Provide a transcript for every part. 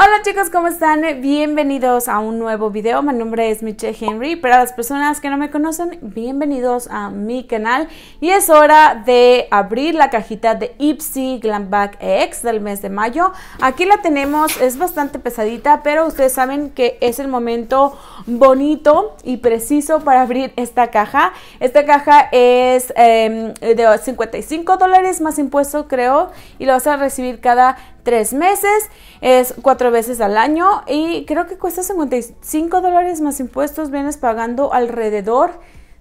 Hola chicos, ¿cómo están? Bienvenidos a un nuevo video. Mi nombre es Michelle Henry. Para las personas que no me conocen, bienvenidos a mi canal. Y es hora de abrir la cajita de Ipsy Glam Bag X del mes de mayo. Aquí la tenemos, es bastante pesadita, pero ustedes saben que es el momento bonito y preciso para abrir esta caja. Esta caja es em, de 55 dólares más impuesto, creo, y lo vas a recibir cada tres meses, es cuatro veces al año y creo que cuesta 55 dólares más impuestos, vienes pagando alrededor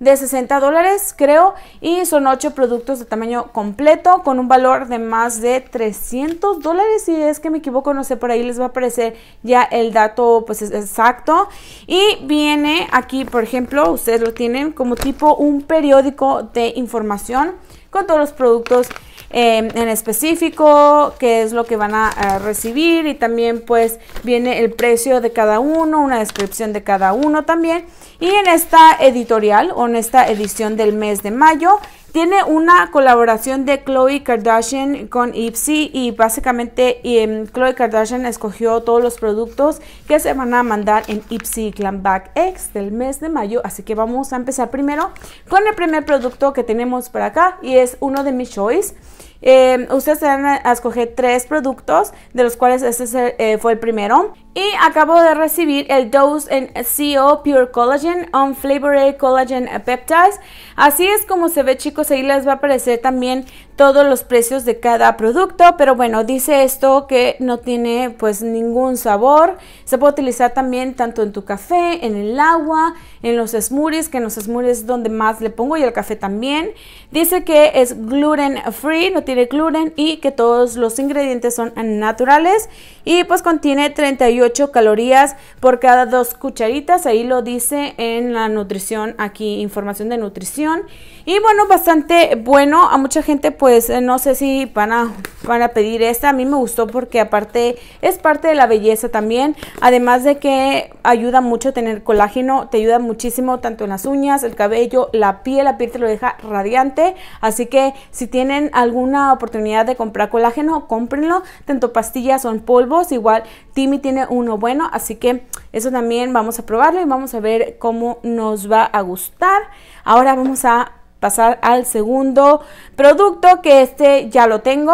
de 60 dólares creo y son ocho productos de tamaño completo con un valor de más de 300 dólares si es que me equivoco no sé por ahí les va a aparecer ya el dato pues exacto y viene aquí por ejemplo ustedes lo tienen como tipo un periódico de información con todos los productos Em, en específico, qué es lo que van a, recibir y también pues viene el precio de cada uno, una descripción de cada uno también. Y en esta editorial o en esta edición del mes de mayo tiene una colaboración de chloe Kardashian con Ipsy y básicamente Chloe em, Kardashian escogió todos los productos que se van a mandar en Ipsy Glam Bag X del mes de mayo. Así que vamos a empezar primero con el primer producto que tenemos por acá y es uno de mis choice. Eh, ustedes se van a, escoger tres productos, de los cuales este fue el primero. Y acabo de recibir el Dose en CO Pure Collagen Unflavored Collagen Peptides. Así es como se ve chicos, ahí les va a aparecer también todos los precios de cada producto. Pero bueno, dice esto que no tiene pues ningún sabor. Se puede utilizar también tanto en tu café, en el agua, en los smoothies, que en los smoothies es donde más le pongo y el café también. Dice que es gluten free, no tiene gluten y que todos los ingredientes son naturales. Y pues contiene 38 calorías por cada dos cucharitas. Ahí lo dice en la nutrición, aquí información de nutrición. Y bueno, bastante bueno. A mucha gente, pues eh, no sé si van a, van a pedir esta. A mí me gustó porque, aparte, es parte de la belleza también. Además de que ayuda mucho a tener colágeno, te ayuda muchísimo tanto en las uñas, el cabello, la piel. La piel te lo deja radiante. Así que, si tienen alguna oportunidad de comprar colágeno, cómprenlo. Tanto pastillas son polvos. Igual, Timmy tiene uno bueno. Así que, eso también vamos a probarlo y vamos a ver cómo nos va a gustar. Ahora vamos a pasar al segundo producto que este ya lo tengo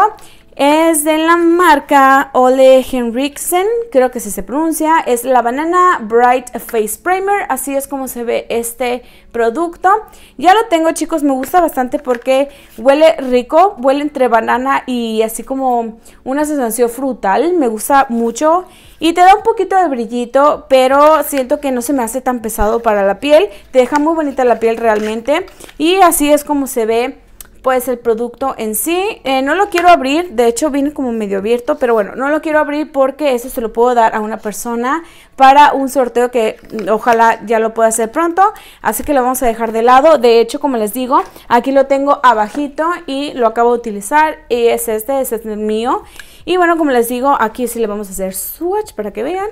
es de la marca Ole Henriksen, creo que así se pronuncia. Es la Banana Bright Face Primer. Así es como se ve este producto. Ya lo tengo, chicos. Me gusta bastante porque huele rico. Huele entre banana y así como una sensación frutal. Me gusta mucho. Y te da un poquito de brillito, pero siento que no se me hace tan pesado para la piel. Te deja muy bonita la piel realmente. Y así es como se ve pues el producto en sí. Eh, no lo quiero abrir, de hecho viene como medio abierto, pero bueno, no lo quiero abrir porque eso se lo puedo dar a una persona para un sorteo que mm, ojalá ya lo pueda hacer pronto. Así que lo vamos a dejar de lado. De hecho, como les digo, aquí lo tengo abajito y lo acabo de utilizar. Y es este, este es el mío. Y bueno, como les digo, aquí sí le vamos a hacer swatch para que vean.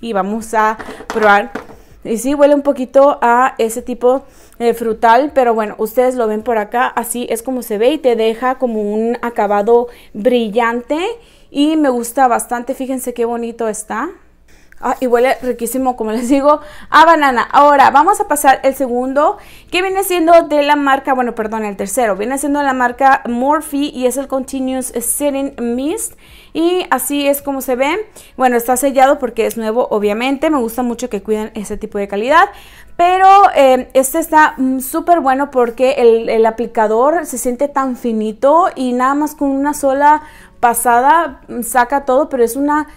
Y vamos a probar y sí, huele un poquito a ese tipo eh, frutal, pero bueno, ustedes lo ven por acá, así es como se ve y te deja como un acabado brillante y me gusta bastante, fíjense qué bonito está. Ah, y huele riquísimo, como les digo, a ah, banana. Ahora, vamos a pasar el segundo, que viene siendo de la marca, bueno, perdón, el tercero, viene siendo de la marca Morphe y es el Continuous Setting Mist. Y así es como se ve. Bueno, está sellado porque es nuevo, obviamente. Me gusta mucho que cuiden ese tipo de calidad. Pero eh, este está mm, súper bueno porque el, el aplicador se siente tan finito y nada más con una sola pasada mm, saca todo, pero es una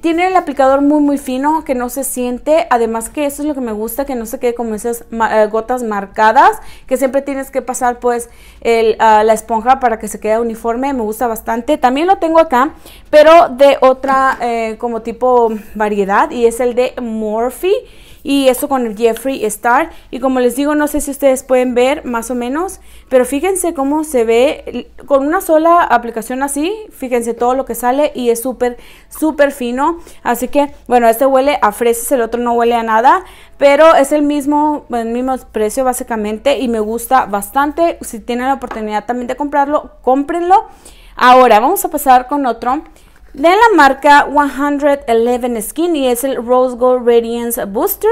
tiene el aplicador muy muy fino que no se siente, además que eso es lo que me gusta, que no se quede como esas eh, gotas marcadas, que siempre tienes que pasar pues ah, la esponja para que se quede uniforme, me gusta bastante. También lo tengo acá, pero de otra eh, como tipo variedad y es el de Morphe y eso con el Jeffree Star. Y como les digo, no sé si ustedes pueden ver más o menos, pero fíjense cómo se ve con una sola aplicación así. Fíjense todo lo que sale y es súper, súper fino. Así que, bueno, este huele a fresas, el otro no huele a nada, pero es el mismo, el mismo precio básicamente y me gusta bastante. Si tienen la oportunidad también de comprarlo, cómprenlo. Ahora, vamos a pasar con otro de la marca 111 Skin y es el Rose Gold Radiance Booster,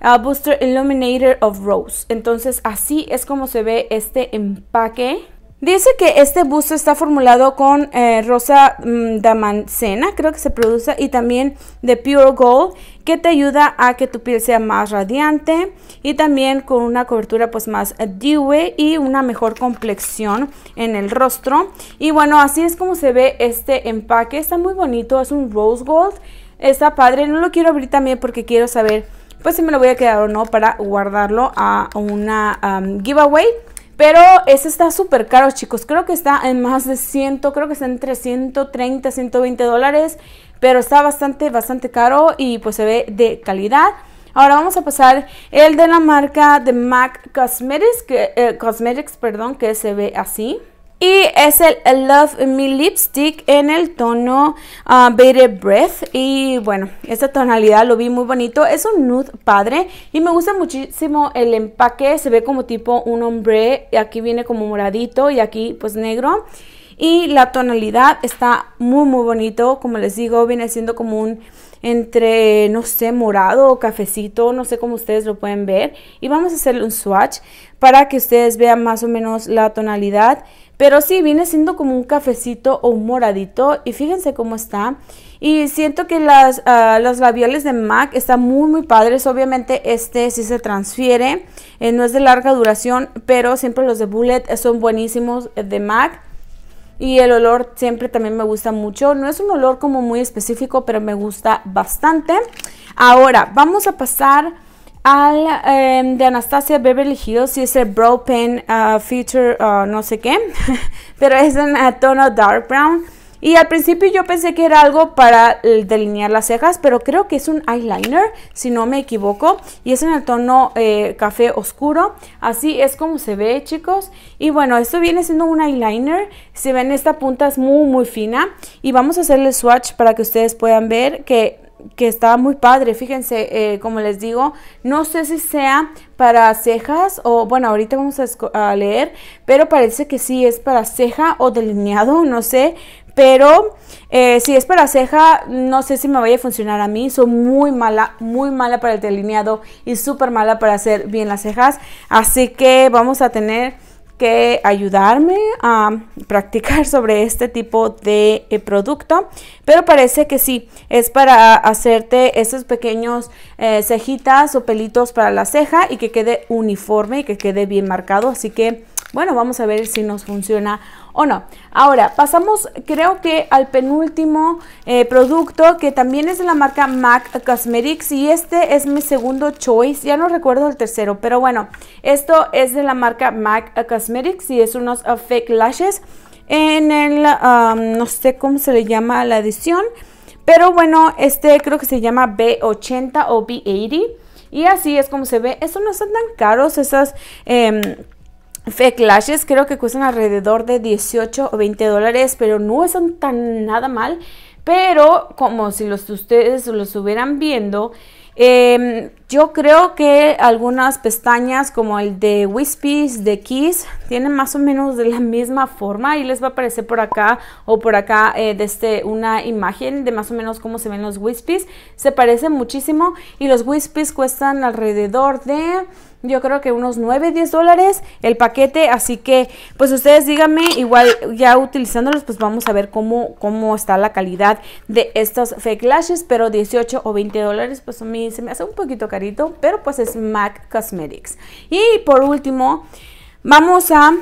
ah, Booster Illuminator of Rose. Entonces así es como se ve este empaque. Dice que este busto está formulado con eh, rosa mm, damancena, creo que se produce, y también de pure gold, que te ayuda a que tu piel sea más radiante y también con una cobertura pues más dewy y una mejor complexión en el rostro. Y bueno, así es como se ve este empaque, está muy bonito, es un rose gold, está padre, no lo quiero abrir también porque quiero saber pues si me lo voy a quedar o no para guardarlo a una giveaway. Pero ese está súper caro, chicos. Creo que está en más de 100, creo que está entre 130, 120 dólares. Pero está bastante, bastante caro y pues se ve de calidad. Ahora vamos a pasar el de la marca de MAC Cosmetics, que, eh, Cosmetics perdón, que se ve así. Y es el Love Me Lipstick en el tono uh, Breath. Y bueno, esta tonalidad lo vi muy bonito. Es un nude padre y me gusta muchísimo el empaque. Se ve como tipo un hombre. Y aquí viene como moradito y aquí pues negro. Y la tonalidad está muy muy bonito. Como les digo, viene siendo como un entre, no sé, morado o cafecito, no sé cómo ustedes lo pueden ver. Y vamos a hacerle un swatch para que ustedes vean más o menos la tonalidad. Pero sí, viene siendo como un cafecito o un moradito y fíjense cómo está. Y siento que las, ah, los labiales de MAC están muy muy padres. Obviamente este sí se transfiere, eh, no es de larga duración, pero siempre los de Bullet son buenísimos eh, de MAC. Y el olor siempre también me gusta mucho. No es un olor como muy específico, pero me gusta bastante. Ahora, vamos a pasar al em, de Anastasia Beverly Hills y es el Brow Pen ah, Feature ah, no sé qué, pero es en el ah, tono dark brown. Y al principio yo pensé que era algo para delinear las cejas, pero creo que es un eyeliner, si no me equivoco. Y es en el tono eh, café oscuro. Así es como se ve, chicos. Y bueno, esto viene siendo un eyeliner. Se ven, esta punta es muy, muy fina. Y vamos a hacerle swatch para que ustedes puedan ver que que está muy padre, fíjense, eh, como les digo, no sé si sea para cejas o bueno, ahorita vamos a, leer, pero parece que sí es para ceja o delineado, no sé, pero eh, si es para ceja, no sé si me vaya a funcionar a mí, soy muy mala, muy mala para el delineado y súper mala para hacer bien las cejas, así que vamos a tener que ayudarme a practicar sobre este tipo de eh, producto, pero parece que sí, es para hacerte esos pequeños eh, cejitas o pelitos para la ceja y que quede uniforme y que quede bien marcado, así que bueno, vamos a ver si nos funciona o no. Ahora, pasamos creo que al penúltimo eh, producto que también es de la marca MAC Cosmetics y este es mi segundo choice, ya no recuerdo el tercero, pero bueno, esto es de la marca MAC Cosmetics y es unos uh, fake lashes en el, um, no sé cómo se le llama la edición, pero bueno, este creo que se llama B80 o B80 y así es como se ve, estos no están tan caros, esas... Em, fake lashes creo que cuestan alrededor de 18 o 20 dólares, pero no son tan nada mal. Pero como si los ustedes los hubieran viendo, em, yo creo que algunas pestañas como el de Wispies, de Kiss, tienen más o menos de la misma forma y les va a aparecer por acá o por acá desde eh, este, una imagen de más o menos cómo se ven los Wispies. Se parecen muchísimo y los Wispies cuestan alrededor de yo creo que unos 9, 10 dólares el paquete, así que pues ustedes díganme, igual ya utilizándolos pues vamos a ver cómo, cómo está la calidad de estos fake lashes, pero 18 o 20 dólares pues a mí se me hace un poquito carito, pero pues es MAC Cosmetics. Y por último, vamos a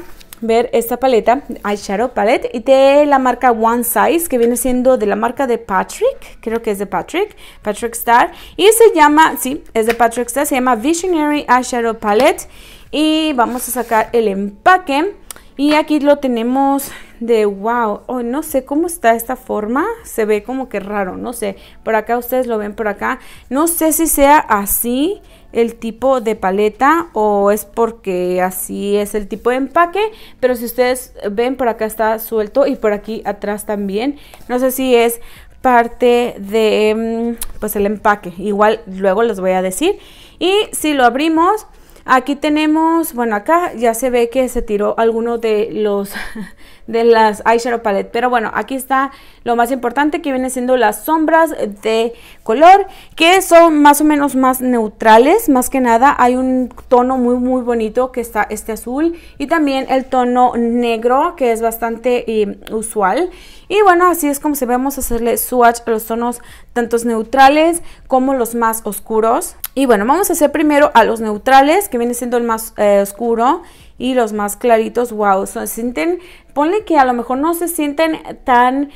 ver esta paleta, Eyeshadow Palette, y de la marca One Size, que viene siendo de la marca de Patrick, creo que es de Patrick, Patrick Star, y se llama, sí, es de Patrick Star, se llama Visionary Eyeshadow Palette, y vamos a sacar el empaque, y aquí lo tenemos de wow, oh, no sé cómo está esta forma, se ve como que raro, no sé, por acá ustedes lo ven por acá, no sé si sea así el tipo de paleta o es porque así es el tipo de empaque, pero si ustedes ven por acá está suelto y por aquí atrás también, no sé si es parte de mm, pues el empaque, igual luego les voy a decir y si lo abrimos Aquí tenemos, bueno, acá ya se ve que se tiró alguno de los de las eyeshadow palette, pero bueno, aquí está lo más importante que viene siendo las sombras de color, que son más o menos más neutrales, más que nada hay un tono muy muy bonito que está este azul y también el tono negro que es bastante eh, usual. Y bueno, así es como se ve, vamos a hacerle swatch a los tonos tantos neutrales como los más oscuros. Y bueno, vamos a hacer primero a los neutrales, que viene siendo el más eh, oscuro, y los más claritos, wow, se sienten, ponle que a lo mejor no se sienten tan,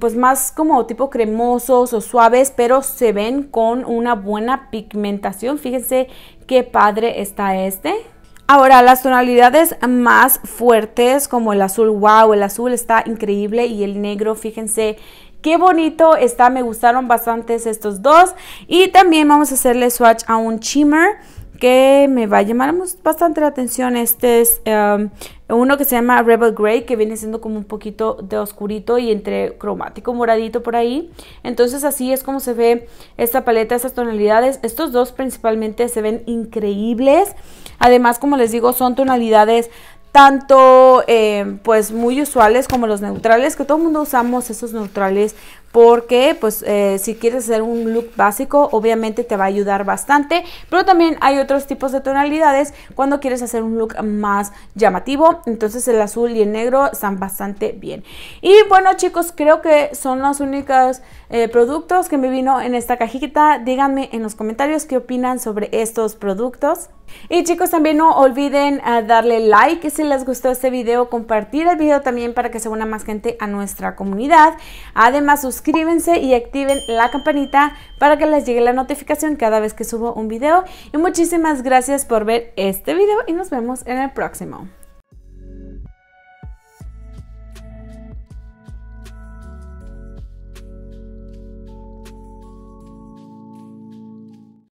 pues más como tipo cremosos o suaves, pero se ven con una buena pigmentación. Fíjense qué padre está este. Ahora, las tonalidades más fuertes como el azul, wow, el azul está increíble y el negro, fíjense Qué bonito está, me gustaron bastantes estos dos. Y también vamos a hacerle swatch a un shimmer que me va a llamar bastante la atención. Este es em, uno que se llama Rebel Grey, que viene siendo como un poquito de oscurito y entre cromático moradito por ahí. Entonces así es como se ve esta paleta, estas tonalidades. Estos dos principalmente se ven increíbles. Además, como les digo, son tonalidades tanto eh, pues muy usuales como los neutrales, que todo el mundo usamos esos neutrales porque pues eh, si quieres hacer un look básico obviamente te va a ayudar bastante pero también hay otros tipos de tonalidades cuando quieres hacer un look más llamativo entonces el azul y el negro están bastante bien y bueno chicos creo que son los únicos eh, productos que me vino en esta cajita díganme en los comentarios qué opinan sobre estos productos y chicos también no olviden ah, darle like si les gustó este video compartir el video también para que se una más gente a nuestra comunidad además sus suscríbanse y activen la campanita para que les llegue la notificación cada vez que subo un video. Y muchísimas gracias por ver este video y nos vemos en el próximo.